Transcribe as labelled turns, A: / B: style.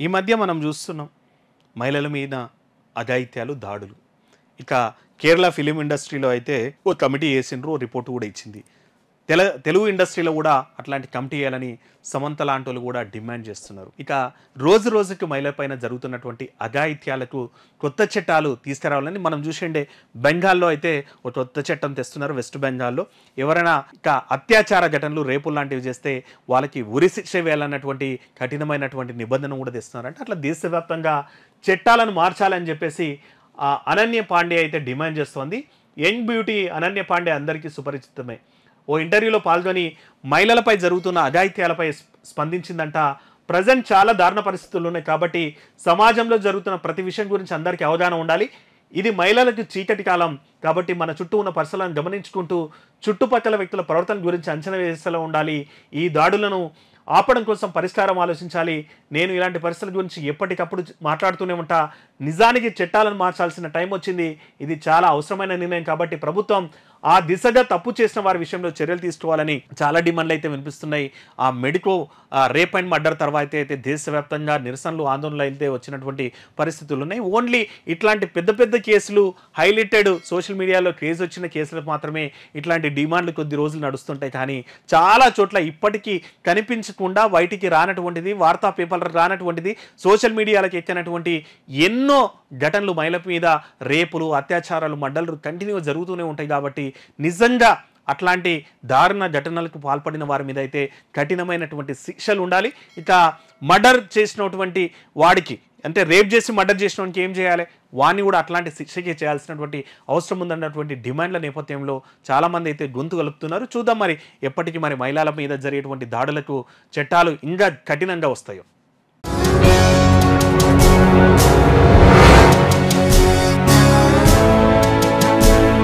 A: ఈ మధ్య మనం చూస్తున్నాం మహిళల మీద అజాయిత్యాలు దాడులు ఇక కేరళ ఫిలిం ఇండస్ట్రీలో అయితే ఓ కమిటీ వేసిండ్రు ఓ రిపోర్ట్ కూడా ఇచ్చింది తెల తెలుగు ఇండస్ట్రీలో కూడా అట్లాంటి కమిటీ చేయాలని సమంత లాంటి కూడా డిమాండ్ చేస్తున్నారు ఇక రోజు రోజుకి పైన జరుగుతున్నటువంటి అఘాయిత్యాలకు కొత్త చట్టాలు తీసుకురావాలని మనం చూసిండే బెంగాల్లో అయితే ఒక కొత్త చట్టం తెస్తున్నారు వెస్ట్ బెంగాల్లో ఎవరైనా ఇక అత్యాచార ఘటనలు రేపు లాంటివి చేస్తే వాళ్ళకి ఉరి శిక్ష వేయాలన్నటువంటి కఠినమైనటువంటి నిబంధన కూడా తెస్తున్నారంటే అట్లా దేశవ్యాప్తంగా చట్టాలను మార్చాలని చెప్పేసి అనన్య పాండే అయితే డిమాండ్ చేస్తోంది యంగ్ బ్యూటీ అనన్య పాండే అందరికీ సుపరిచితమే ఓ ఇంటర్వ్యూలో పాల్గొని మహిళలపై జరుగుతున్న అజాయిత్యాలపై స్పందించిందంట ప్రజెంట్ చాలా దారుణ పరిస్థితులు ఉన్నాయి కాబట్టి సమాజంలో జరుగుతున్న ప్రతి విషయం గురించి అందరికీ అవగాహన ఉండాలి ఇది మహిళలకు చీకటి కాలం కాబట్టి మన చుట్టూ ఉన్న పరిసరాలను గమనించుకుంటూ చుట్టుపక్కల వ్యక్తుల ప్రవర్తన గురించి అంచనా వేసేలా ఉండాలి ఈ దాడులను ఆపడం కోసం పరిష్కారం ఆలోచించాలి నేను ఇలాంటి పరిస్థితుల గురించి ఎప్పటికప్పుడు మాట్లాడుతూనే ఉంటా నిజానికి చట్టాలను మార్చాల్సిన టైం వచ్చింది ఇది చాలా అవసరమైన నిర్ణయం కాబట్టి ప్రభుత్వం ఆ దిశగా తప్పు చేసిన వారి విషయంలో చర్యలు తీసుకోవాలని చాలా డిమాండ్లు అయితే వినిపిస్తున్నాయి ఆ మెడికో రేప్ అండ్ మర్డర్ తర్వాత అయితే దేశవ్యాప్తంగా నిరసనలు ఆందోళనలు అయితే వచ్చినటువంటి పరిస్థితులు ఉన్నాయి ఓన్లీ ఇట్లాంటి పెద్ద పెద్ద కేసులు హైలైటెడ్ సోషల్ మీడియాలో క్రేజ్ వచ్చిన కేసులకు మాత్రమే ఇట్లాంటి డిమాండ్లు కొద్ది రోజులు నడుస్తుంటాయి కానీ చాలా చోట్ల ఇప్పటికీ కనిపించకుండా బయటికి రానటువంటిది వార్తా పేపర్లు రానటువంటిది సోషల్ మీడియాలకు ఎక్కినటువంటి ఎన్నో ఘటనలు మహిళల మీద రేపులు అత్యాచారాలు మడ్డలు కంటిన్యూగా జరుగుతూనే ఉంటాయి కాబట్టి నిజంగా అట్లాంటి దారుణ ఘటనలకు పాల్పడిన వారి మీద అయితే కఠినమైనటువంటి శిక్షలు ఉండాలి ఇక మర్డర్ చేసినటువంటి వాడికి అంటే రేప్ చేసి మర్డర్ చేసినవానికి ఏం చేయాలి వాడిని కూడా అట్లాంటి శిక్షకే చేయాల్సినటువంటి అవసరం ఉందన్నటువంటి డిమాండ్ల నేపథ్యంలో చాలామంది అయితే గొంతు కలుపుతున్నారు చూద్దాం మరి ఎప్పటికీ మరి మహిళల మీద జరిగేటువంటి దాడులకు చట్టాలు ఇంకా కఠినంగా వస్తాయో